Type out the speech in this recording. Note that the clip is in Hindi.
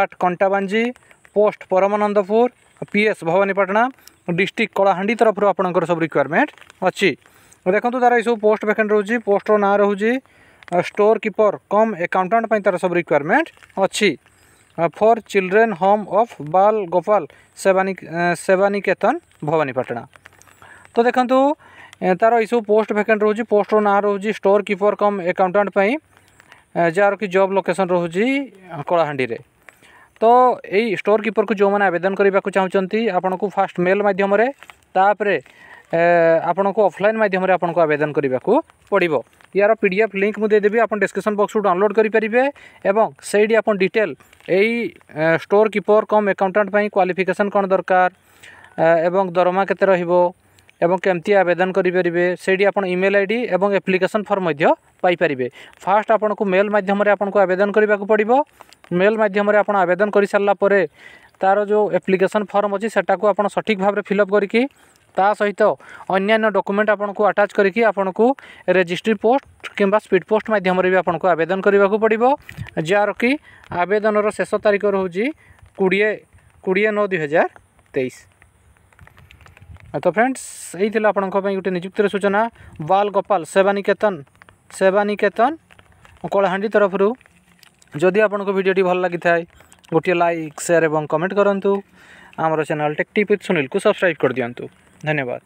आठ Kantabanji post Paramanandapur PS Bhawanipatna district Kalahandi तरफ आप सब रिक्वयरमेंट अच्छी देखो तार सब पोस्ट भैकेट रोज पोस्टर ना रोज स्टोर किपर कम एकाउंटाट तार सब रिक्वयरमेंट अच्छी फॉर चिल्ड्रेन होम ऑफ बाल गोपाल सेवानी सेवानिकेतन भवानीपाटना तो देखो तार यू पोस्ट भैकेट रोज पोस्टर ना रोज स्टोर किपर कम एकाउंटाट जार कि जब लोकेशन रोज कलाहां तो यही स्टोर किपर को जो मैंने आवेदन करने को चाहती आपन को फास्ट मेल मध्यम आपण को अफलाइन मध्यम आपको आवेदन करने को पड़ो यार पी डी एफ लिंक मुझेदेवि आप डिस्क्रिपन बक्स डाउनलोड करें से डिटेल यही स्टोर किपर कम एकाउंटाट क्वाफिकेसन कौन दरकार दरमा के এবং কেমতি আবেদন করে পেয়ে সেইটি আপনার ইমেল আইডি এবং আপ্লিকেশন ফর্ম পাইপারে ফার্স্ট আপনার মেল মাধ্যমে আপনার আবেদন করা পড়ব মেল মাধ্যমে আপনার আবেদন করে সারা পরে তার যে আপ্লিকেশন ফর্ম অছি সেটা আপনার সঠিক ভাবে ফিল আপ করি তা সহিত অন্যান্য ডকুমেন্ট আপনার আটাচ করি আপনার রেজিষ্ট্রি পোস্ট কিংবা স্পিড পোস্ট মাধ্যমে আপনার আবেদন করা পড়ব যার কি আবেদনের শেষ তারিখ রয়েছে কোড়িয়ে কোড়িয়ে নয় দুই হাজার তেইশ তো ফ্রেন্ডস এই আপনার গোটে নিযুক্তির সূচনা বাল গোপাল সেবানিকেতন সেবানিকেতন কলাহাণ্ডি তরফর যদি আপনার ভিডিওটি ভাল লাগি থাকে গোটিয়ে লাইক সেয়ার এবং কমেন্ট করতু আমার চ্যানেল টেক টিপ উইথ সুনীলকে সবসক্রাইব করে দিও ধন্যবাদ